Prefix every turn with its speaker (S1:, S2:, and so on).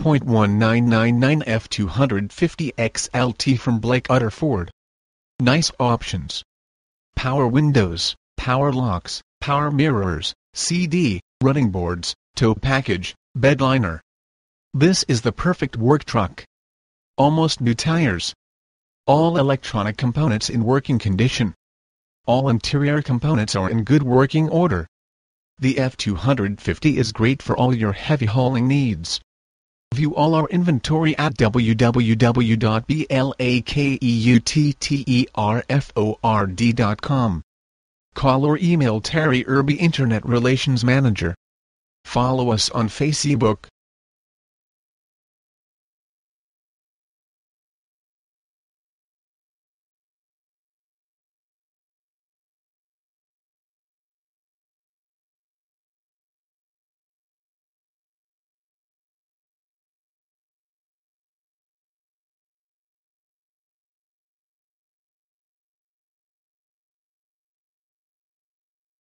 S1: .1999 F250 XLT from Blake Utterford. Nice options. Power windows, power locks, power mirrors, CD, running boards, tow package, bed liner. This is the perfect work truck. Almost new tires. All electronic components in working condition. All interior components are in good working order. The F250 is great for all your heavy hauling needs. View all our inventory at www.blakeuttterford.com. Call or email Terry Irby Internet Relations Manager. Follow us on Facebook,